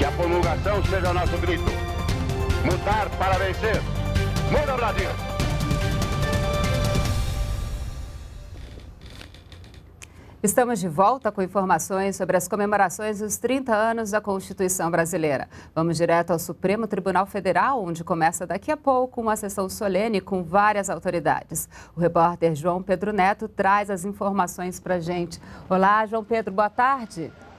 Que a promulgação seja o nosso grito. Mudar para vencer. Muda, Brasil! Estamos de volta com informações sobre as comemorações dos 30 anos da Constituição Brasileira. Vamos direto ao Supremo Tribunal Federal, onde começa daqui a pouco uma sessão solene com várias autoridades. O repórter João Pedro Neto traz as informações para gente. Olá, João Pedro, boa tarde. Boa tarde.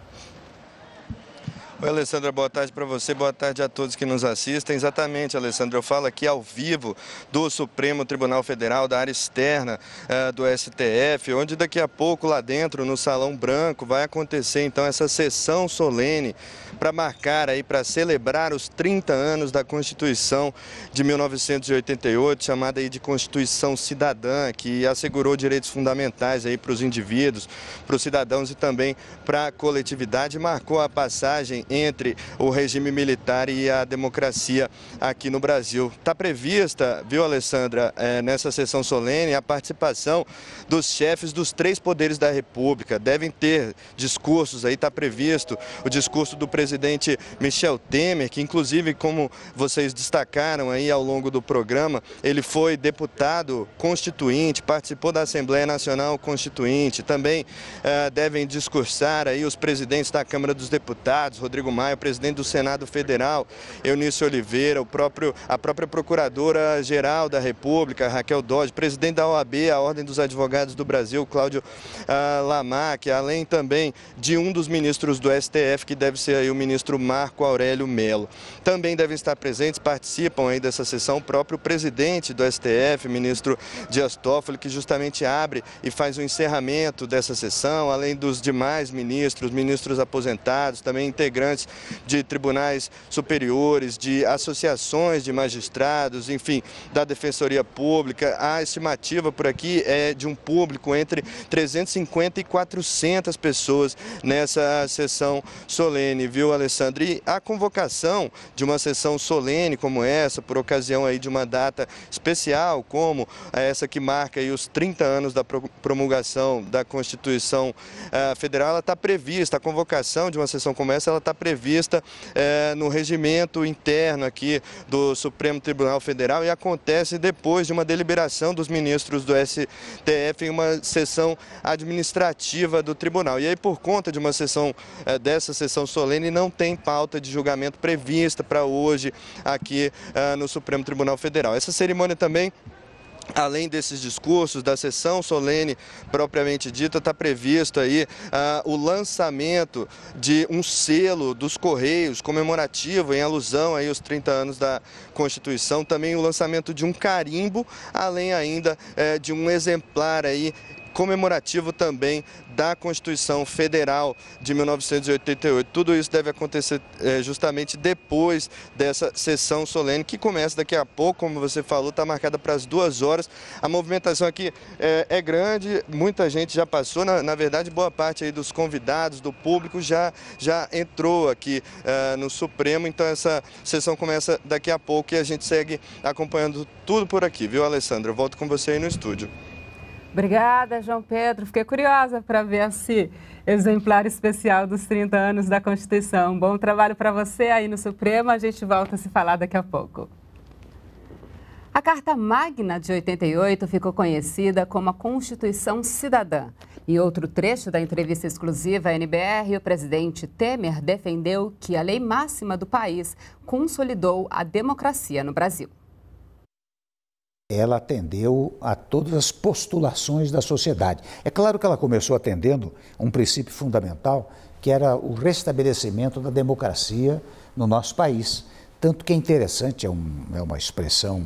Oi, Alessandra, boa tarde para você, boa tarde a todos que nos assistem. Exatamente, Alessandra, eu falo aqui ao vivo do Supremo Tribunal Federal, da área externa uh, do STF, onde daqui a pouco, lá dentro, no Salão Branco, vai acontecer então essa sessão solene para marcar aí, para celebrar os 30 anos da Constituição de 1988, chamada aí de Constituição Cidadã, que assegurou direitos fundamentais aí para os indivíduos, para os cidadãos e também para a coletividade, marcou a passagem entre o regime militar e a democracia aqui no Brasil. Está prevista, viu, Alessandra, é, nessa sessão solene, a participação dos chefes dos três poderes da República. Devem ter discursos aí, está previsto o discurso do presidente Michel Temer, que inclusive, como vocês destacaram aí ao longo do programa, ele foi deputado constituinte, participou da Assembleia Nacional Constituinte, também é, devem discursar aí os presidentes da Câmara dos Deputados, Rodrigo Rodrigo Maia, o presidente do Senado Federal, Eunice Oliveira, o próprio, a própria Procuradora-Geral da República, Raquel Dodge, presidente da OAB, a Ordem dos Advogados do Brasil, Cláudio ah, Lamac, além também de um dos ministros do STF, que deve ser aí o ministro Marco Aurélio Melo. Também devem estar presentes, participam aí dessa sessão, o próprio presidente do STF, ministro Dias Toffoli, que justamente abre e faz o encerramento dessa sessão, além dos demais ministros, ministros aposentados, também integrantes integrantes de tribunais superiores, de associações de magistrados, enfim, da Defensoria Pública. A estimativa por aqui é de um público entre 350 e 400 pessoas nessa sessão solene, viu, Alessandro? E a convocação de uma sessão solene como essa, por ocasião aí de uma data especial, como essa que marca aí os 30 anos da promulgação da Constituição eh, Federal, ela está prevista, a convocação de uma sessão como essa, ela está está prevista é, no regimento interno aqui do Supremo Tribunal Federal e acontece depois de uma deliberação dos ministros do STF em uma sessão administrativa do tribunal. E aí, por conta de uma sessão é, dessa sessão solene, não tem pauta de julgamento prevista para hoje aqui é, no Supremo Tribunal Federal. Essa cerimônia também Além desses discursos, da sessão solene propriamente dita, está previsto aí ah, o lançamento de um selo dos Correios comemorativo, em alusão aí aos 30 anos da Constituição, também o lançamento de um carimbo, além ainda eh, de um exemplar aí comemorativo também da Constituição Federal de 1988. Tudo isso deve acontecer é, justamente depois dessa sessão solene que começa daqui a pouco, como você falou, está marcada para as duas horas. A movimentação aqui é, é grande, muita gente já passou, na, na, verdade boa parte aí dos convidados, do público já, já entrou aqui é, no Supremo, então essa sessão começa daqui a pouco e a gente segue acompanhando tudo por aqui, viu Alessandra? Eu volto com você aí no estúdio. Obrigada, João Pedro. Fiquei curiosa para ver esse exemplar especial dos 30 anos da Constituição. Bom trabalho para você aí no Supremo. A gente volta a se falar daqui a pouco. A Carta Magna de 88 ficou conhecida como a Constituição Cidadã. Em outro trecho da entrevista exclusiva à NBR, o presidente Temer defendeu que a lei máxima do país consolidou a democracia no Brasil ela atendeu a todas as postulações da sociedade. É claro que ela começou atendendo um princípio fundamental, que era o restabelecimento da democracia no nosso país. Tanto que é interessante, é, um, é uma expressão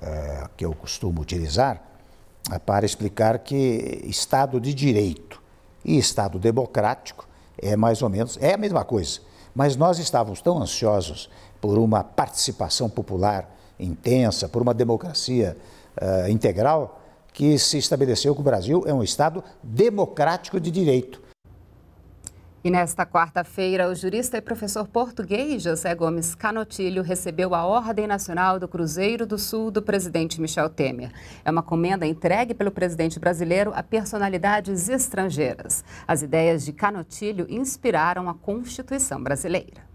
é, que eu costumo utilizar é, para explicar que Estado de Direito e Estado democrático é mais ou menos, é a mesma coisa. Mas nós estávamos tão ansiosos por uma participação popular intensa, por uma democracia uh, integral, que se estabeleceu que o Brasil é um Estado democrático de direito. E nesta quarta-feira, o jurista e professor português José Gomes Canotilho recebeu a Ordem Nacional do Cruzeiro do Sul do presidente Michel Temer. É uma comenda entregue pelo presidente brasileiro a personalidades estrangeiras. As ideias de Canotilho inspiraram a Constituição brasileira.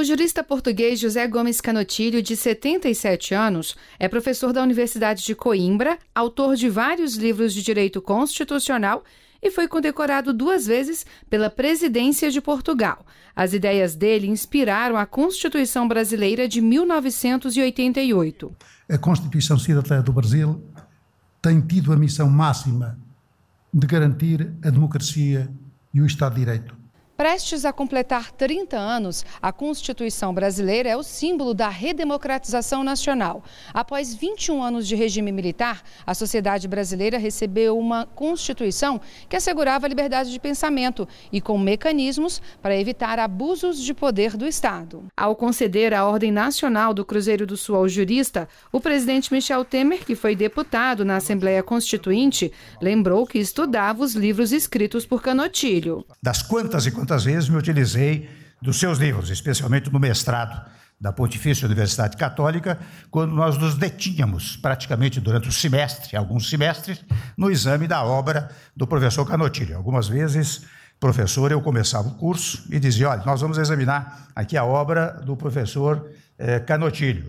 O jurista português José Gomes Canotilho, de 77 anos, é professor da Universidade de Coimbra, autor de vários livros de direito constitucional e foi condecorado duas vezes pela presidência de Portugal. As ideias dele inspiraram a Constituição Brasileira de 1988. A Constituição Cidadã do Brasil tem tido a missão máxima de garantir a democracia e o Estado de Direito. Prestes a completar 30 anos, a Constituição brasileira é o símbolo da redemocratização nacional. Após 21 anos de regime militar, a sociedade brasileira recebeu uma Constituição que assegurava a liberdade de pensamento e com mecanismos para evitar abusos de poder do Estado. Ao conceder a Ordem Nacional do Cruzeiro do Sul ao jurista, o presidente Michel Temer, que foi deputado na Assembleia Constituinte, lembrou que estudava os livros escritos por Canotilho. Das quantas e quantas Muitas vezes me utilizei dos seus livros, especialmente no mestrado da Pontifícia Universidade Católica, quando nós nos detínhamos praticamente durante o semestre, alguns semestres, no exame da obra do professor Canotilho. Algumas vezes, professor, eu começava o curso e dizia: olha, nós vamos examinar aqui a obra do professor eh,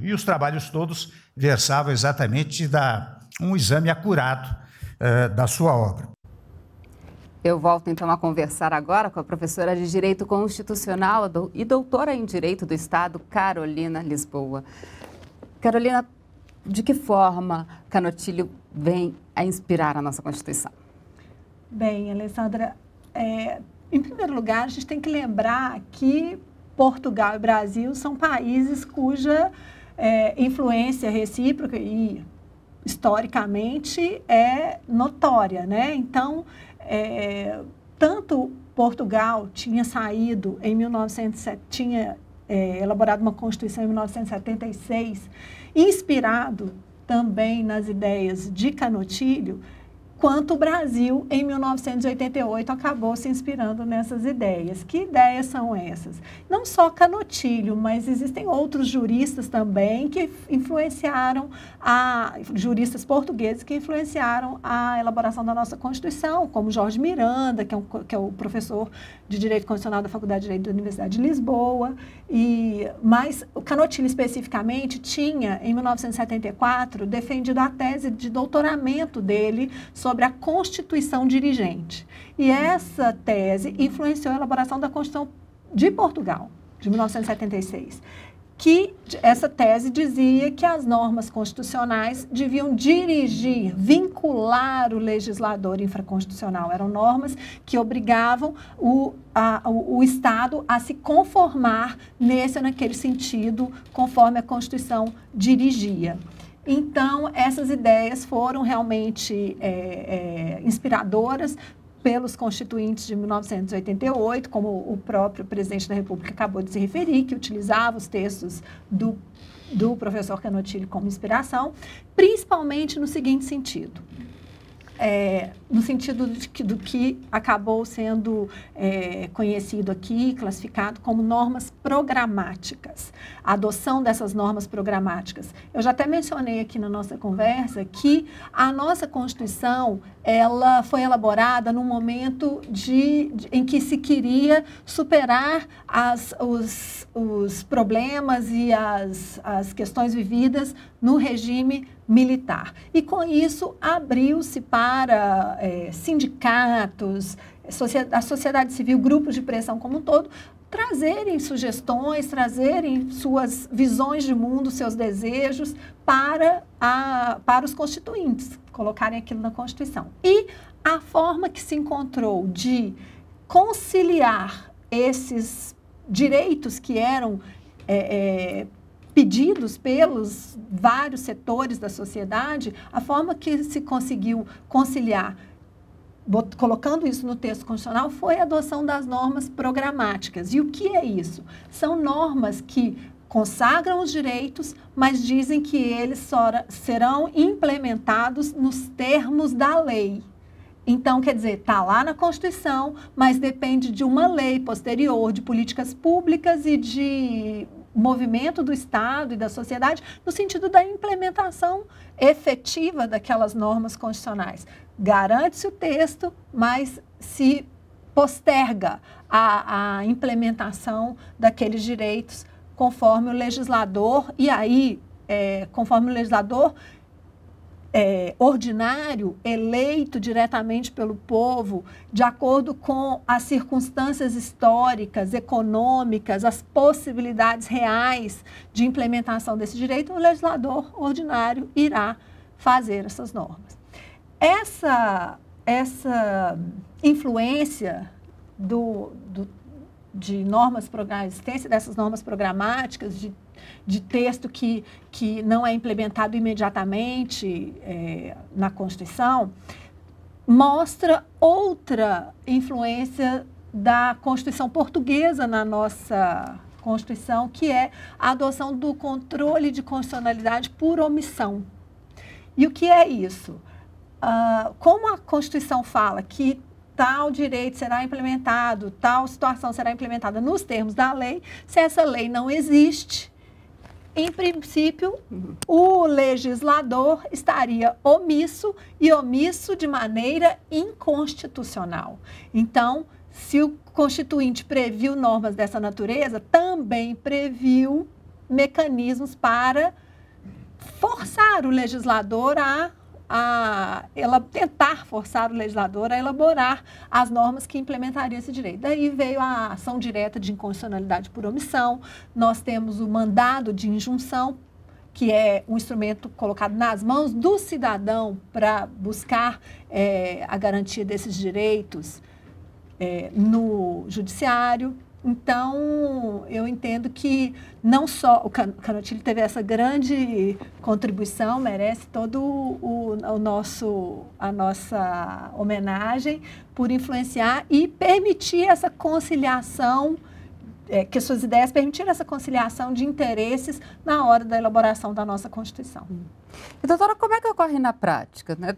E os trabalhos todos versavam exatamente da um exame acurado eh, da sua obra. Eu volto então a conversar agora com a professora de Direito Constitucional e doutora em Direito do Estado, Carolina Lisboa. Carolina, de que forma Canotilho vem a inspirar a nossa Constituição? Bem, Alessandra, é, em primeiro lugar, a gente tem que lembrar que Portugal e Brasil são países cuja é, influência recíproca e historicamente é notória, né? Então, é, tanto Portugal tinha saído em 1907, tinha é, elaborado uma Constituição em 1976, inspirado também nas ideias de Canotilho, quanto o Brasil, em 1988, acabou se inspirando nessas ideias. Que ideias são essas? Não só Canotilho, mas existem outros juristas também que influenciaram, a, juristas portugueses que influenciaram a elaboração da nossa Constituição, como Jorge Miranda, que é, um, que é o professor de Direito Constitucional da Faculdade de Direito da Universidade de Lisboa. E, mas o Canotilho, especificamente, tinha, em 1974, defendido a tese de doutoramento dele sobre sobre a constituição dirigente. E essa tese influenciou a elaboração da Constituição de Portugal, de 1976, que essa tese dizia que as normas constitucionais deviam dirigir, vincular o legislador infraconstitucional. Eram normas que obrigavam o, a, o, o Estado a se conformar nesse ou naquele sentido, conforme a Constituição dirigia. Então, essas ideias foram realmente é, é, inspiradoras pelos constituintes de 1988, como o próprio presidente da República acabou de se referir, que utilizava os textos do, do professor Canotilho como inspiração, principalmente no seguinte sentido é, no sentido que, do que acabou sendo é, conhecido aqui, classificado como normas programáticas, a adoção dessas normas programáticas. Eu já até mencionei aqui na nossa conversa que a nossa Constituição ela foi elaborada num momento de, de em que se queria superar as, os, os problemas e as, as questões vividas no regime militar. E com isso abriu-se para é, sindicatos, a sociedade civil, grupos de pressão como um todo, trazerem sugestões, trazerem suas visões de mundo, seus desejos para, a, para os constituintes, colocarem aquilo na Constituição. E a forma que se encontrou de conciliar esses direitos que eram é, é, pedidos pelos vários setores da sociedade, a forma que se conseguiu conciliar Bot, colocando isso no texto constitucional, foi a adoção das normas programáticas. E o que é isso? São normas que consagram os direitos, mas dizem que eles só, serão implementados nos termos da lei. Então, quer dizer, está lá na Constituição, mas depende de uma lei posterior, de políticas públicas e de movimento do Estado e da sociedade no sentido da implementação efetiva daquelas normas constitucionais. Garante-se o texto, mas se posterga a, a implementação daqueles direitos conforme o legislador, e aí, é, conforme o legislador é, ordinário, eleito diretamente pelo povo, de acordo com as circunstâncias históricas, econômicas, as possibilidades reais de implementação desse direito, o legislador ordinário irá fazer essas normas. Essa, essa influência do, do de normas, programáticas existência dessas normas programáticas, de de texto que, que não é implementado imediatamente é, na Constituição, mostra outra influência da Constituição portuguesa na nossa Constituição, que é a adoção do controle de constitucionalidade por omissão. E o que é isso? Uh, como a Constituição fala que tal direito será implementado, tal situação será implementada nos termos da lei, se essa lei não existe, em princípio, uhum. o legislador estaria omisso e omisso de maneira inconstitucional. Então, se o Constituinte previu normas dessa natureza, também previu mecanismos para forçar o legislador a a ela tentar forçar o legislador a elaborar as normas que implementariam esse direito. Daí veio a ação direta de inconstitucionalidade por omissão, nós temos o mandado de injunção que é um instrumento colocado nas mãos do cidadão para buscar é, a garantia desses direitos é, no judiciário. Então, eu entendo que não só o Canotilho teve essa grande contribuição, merece todo o, o nosso a nossa homenagem por influenciar e permitir essa conciliação é, que suas ideias permitiram essa conciliação de interesses na hora da elaboração da nossa Constituição. Hum. E, doutora, como é que ocorre na prática? Né?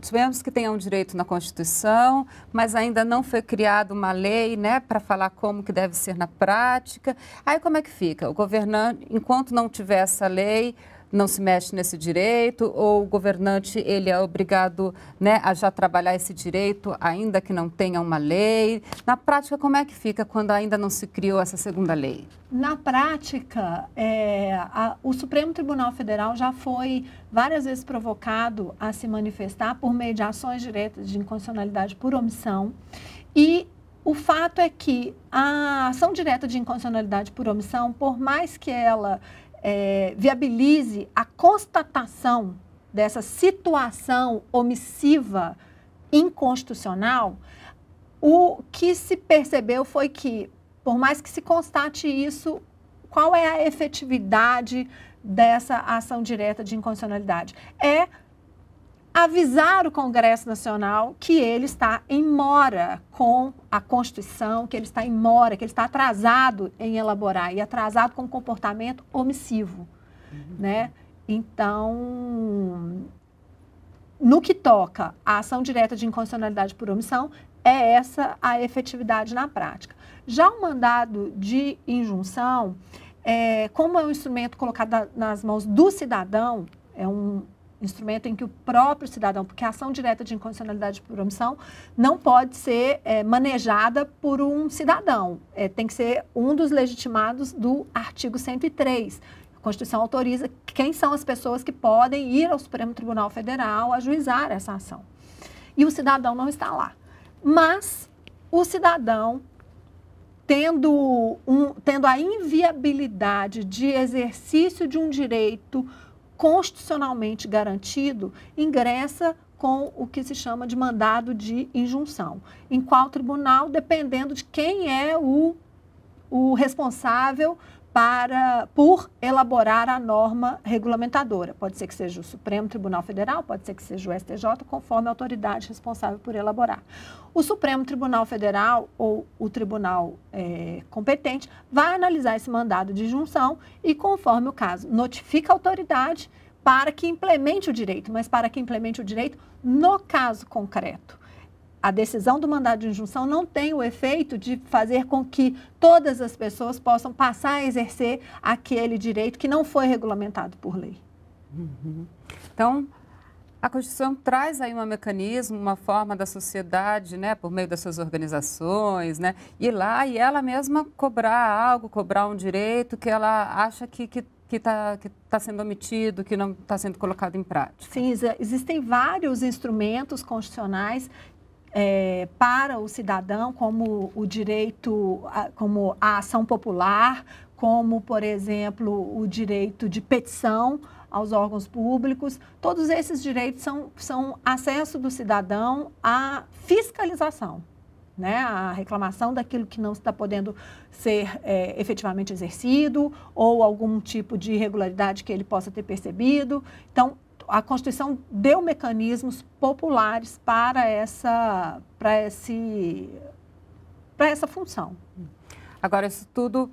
sabemos que tem um direito na Constituição, mas ainda não foi criada uma lei né, para falar como que deve ser na prática. Aí como é que fica? O governante, enquanto não tiver essa lei, não se mexe nesse direito ou o governante ele é obrigado né, a já trabalhar esse direito ainda que não tenha uma lei? Na prática, como é que fica quando ainda não se criou essa segunda lei? Na prática, é, a, o Supremo Tribunal Federal já foi várias vezes provocado a se manifestar por meio de ações diretas de inconstitucionalidade por omissão e o fato é que a ação direta de inconstitucionalidade por omissão, por mais que ela é, viabilize a constatação dessa situação omissiva inconstitucional, o que se percebeu foi que, por mais que se constate isso, qual é a efetividade dessa ação direta de inconstitucionalidade? É avisar o Congresso Nacional que ele está em mora com a Constituição, que ele está em mora, que ele está atrasado em elaborar e atrasado com um comportamento omissivo, uhum. né? Então, no que toca à ação direta de inconstitucionalidade por omissão, é essa a efetividade na prática. Já o mandado de injunção, é, como é um instrumento colocado nas mãos do cidadão, é um, instrumento em que o próprio cidadão, porque a ação direta de incondicionalidade por omissão não pode ser é, manejada por um cidadão, é, tem que ser um dos legitimados do artigo 103. A Constituição autoriza quem são as pessoas que podem ir ao Supremo Tribunal Federal ajuizar essa ação. E o cidadão não está lá. Mas o cidadão tendo, um, tendo a inviabilidade de exercício de um direito constitucionalmente garantido, ingressa com o que se chama de mandado de injunção. Em qual tribunal, dependendo de quem é o, o responsável para por elaborar a norma regulamentadora. Pode ser que seja o Supremo Tribunal Federal, pode ser que seja o STJ, conforme a autoridade responsável por elaborar. O Supremo Tribunal Federal ou o tribunal é, competente vai analisar esse mandado de junção e, conforme o caso, notifica a autoridade para que implemente o direito, mas para que implemente o direito no caso concreto a decisão do mandado de injunção não tem o efeito de fazer com que todas as pessoas possam passar a exercer aquele direito que não foi regulamentado por lei. Uhum. Então, a Constituição traz aí um mecanismo, uma forma da sociedade, né, por meio das suas organizações, né, ir lá e ela mesma cobrar algo, cobrar um direito que ela acha que está que, que tá, que tá sendo omitido, que não está sendo colocado em prática. Sim, existem vários instrumentos constitucionais é, para o cidadão, como o direito, como a ação popular, como, por exemplo, o direito de petição aos órgãos públicos. Todos esses direitos são, são acesso do cidadão à fiscalização. Né, a reclamação daquilo que não está podendo ser é, efetivamente exercido ou algum tipo de irregularidade que ele possa ter percebido. Então, a Constituição deu mecanismos populares para essa, para esse, para essa função. Agora, isso tudo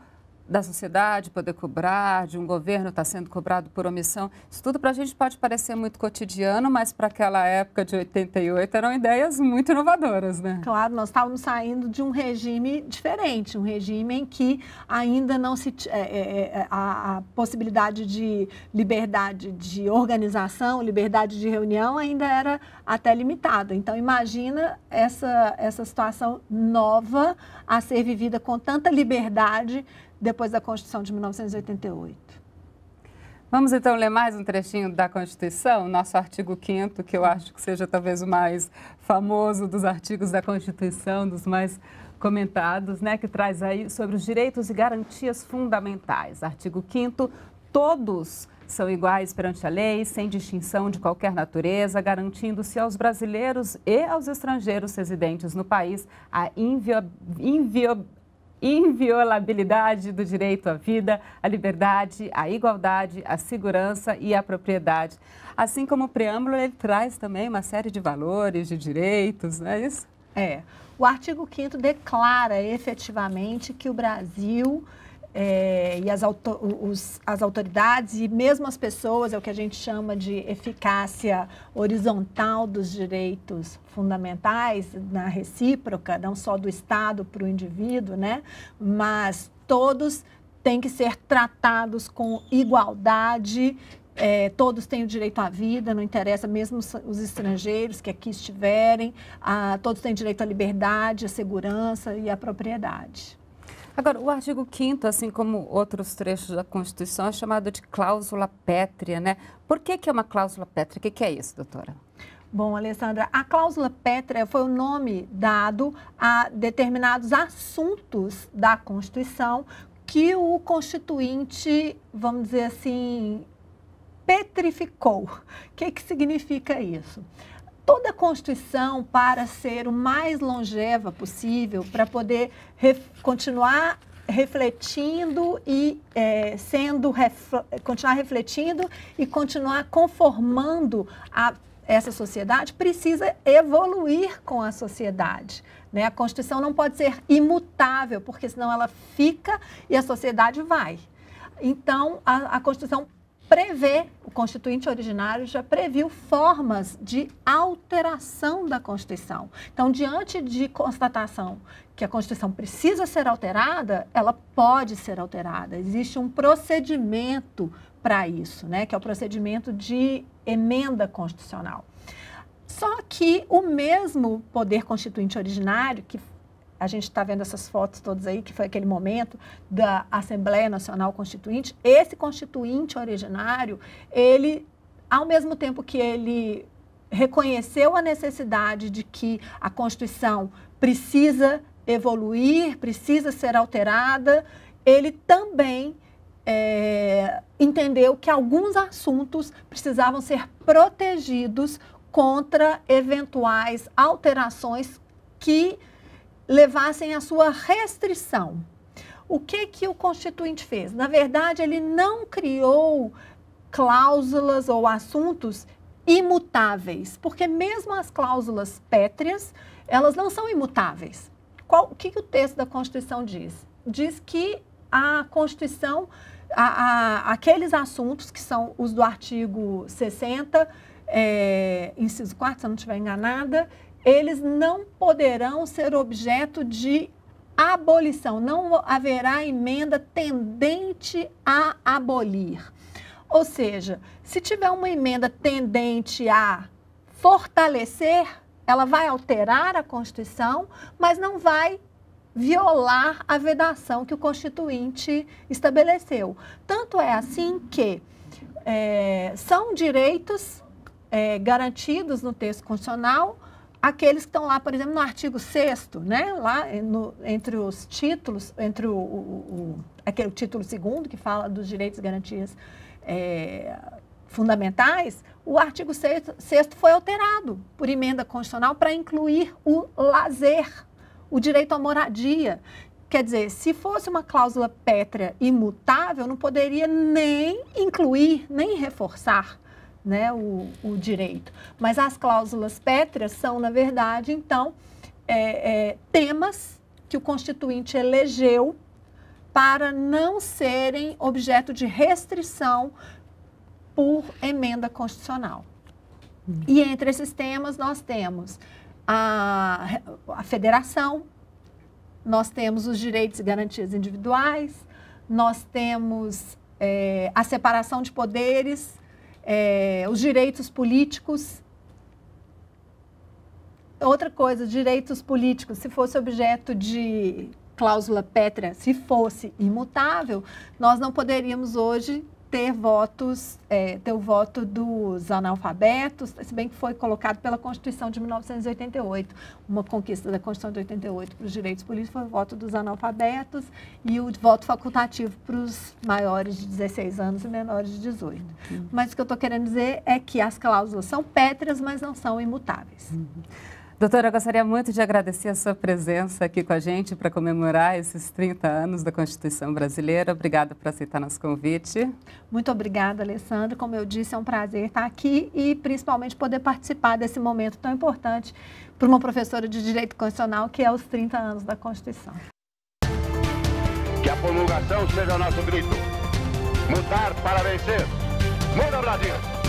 da sociedade poder cobrar, de um governo estar tá sendo cobrado por omissão. Isso tudo para a gente pode parecer muito cotidiano, mas para aquela época de 88 eram ideias muito inovadoras, né? Claro, nós estávamos saindo de um regime diferente, um regime em que ainda não se é é, é, é, a, a, possibilidade de liberdade de organização, liberdade de reunião ainda era até limitada. Então imagina essa essa situação nova a ser vivida com tanta liberdade depois da Constituição de 1988. Vamos então ler mais um trechinho da Constituição, nosso artigo 5 que eu acho que seja talvez o mais famoso dos artigos da Constituição, dos mais comentados, né, que traz aí sobre os direitos e garantias fundamentais. Artigo 5 todos são iguais perante a lei, sem distinção de qualquer natureza, garantindo-se aos brasileiros e aos estrangeiros residentes no país a inviolabilidade Invio inviolabilidade do direito à vida, à liberdade, à igualdade, à segurança e à propriedade. Assim como o preâmbulo, ele traz também uma série de valores, de direitos, não é isso? É. O artigo 5 declara efetivamente que o Brasil é, e as, auto, os, as autoridades e mesmo as pessoas, é o que a gente chama de eficácia horizontal dos direitos fundamentais, na recíproca, não só do Estado para o indivíduo, né? mas todos têm que ser tratados com igualdade. É, todos têm o direito à vida, não interessa, mesmo os estrangeiros que aqui estiverem, a, todos têm direito à liberdade, à segurança e à propriedade. Agora, o artigo 5 assim como outros trechos da Constituição, é chamado de cláusula pétrea, né? Por que, que é uma cláusula pétrea? O que, que é isso, doutora? Bom, Alessandra, a cláusula pétrea foi o nome dado a determinados assuntos da Constituição que o constituinte, vamos dizer assim, petrificou. O que, que significa isso? toda a Constituição para ser o mais longeva possível, para poder ref, continuar refletindo e é, sendo ref, continuar refletindo e continuar conformando a essa sociedade precisa evoluir com a sociedade. Né? A Constituição não pode ser imutável, porque senão ela fica e a sociedade vai. Então, a, a Constituição prevê, o constituinte originário já previu formas de alteração da Constituição. Então, diante de constatação que a Constituição precisa ser alterada, ela pode ser alterada. Existe um procedimento para isso, né, que é o procedimento de emenda constitucional. Só que o mesmo poder constituinte originário que a gente está vendo essas fotos todas aí, que foi aquele momento da Assembleia Nacional Constituinte. Esse constituinte originário, ele, ao mesmo tempo que ele reconheceu a necessidade de que a Constituição precisa evoluir, precisa ser alterada, ele também é, entendeu que alguns assuntos precisavam ser protegidos contra eventuais alterações que levassem à sua restrição. O que que o constituinte fez? Na verdade, ele não criou cláusulas ou assuntos imutáveis, porque mesmo as cláusulas pétreas, elas não são imutáveis. Qual, o que, que o texto da Constituição diz? Diz que a Constituição, a, a, aqueles assuntos que são os do artigo 60, é, inciso 4, se eu não estiver enganada, eles não poderão ser objeto de abolição, não haverá emenda tendente a abolir. Ou seja, se tiver uma emenda tendente a fortalecer, ela vai alterar a Constituição, mas não vai violar a vedação que o Constituinte estabeleceu. Tanto é assim que é, são direitos é, garantidos no texto constitucional, aqueles que estão lá, por exemplo, no artigo 6 né? lá eh, no, entre os títulos, entre o, o, o aquele título segundo que fala dos direitos e garantias é, fundamentais, o artigo 6 foi alterado por emenda constitucional para incluir o lazer, o direito à moradia. Quer dizer, se fosse uma cláusula pétrea imutável, não poderia nem incluir, nem reforçar né, o, o direito. Mas as cláusulas pétreas são, na verdade, então, é, é, temas que o Constituinte elegeu para não serem objeto de restrição por emenda constitucional. E entre esses temas nós temos a, a federação, nós temos os direitos e garantias individuais, nós temos é, a separação de poderes, é, os direitos políticos. Outra coisa, direitos políticos, se fosse objeto de cláusula pétrea, se fosse imutável, nós não poderíamos hoje ter votos, é, ter o voto dos analfabetos, se bem que foi colocado pela Constituição de 1988, uma conquista da Constituição de 88 para os direitos políticos foi o voto dos analfabetos e o voto facultativo para os maiores de 16 anos e menores de 18. Uhum. Mas o que eu estou querendo dizer é que as cláusulas são pétreas, mas não são imutáveis. Uhum. Doutora, eu gostaria muito de agradecer a sua presença aqui com a gente para comemorar esses 30 anos da Constituição Brasileira. Obrigada por aceitar nosso convite. Muito obrigada, Alessandra. Como eu disse, é um prazer estar aqui e principalmente poder participar desse momento tão importante para uma professora de Direito Constitucional, que é os 30 anos da Constituição. Que a promulgação seja o nosso grito. Mudar para vencer. Muda, Brasil!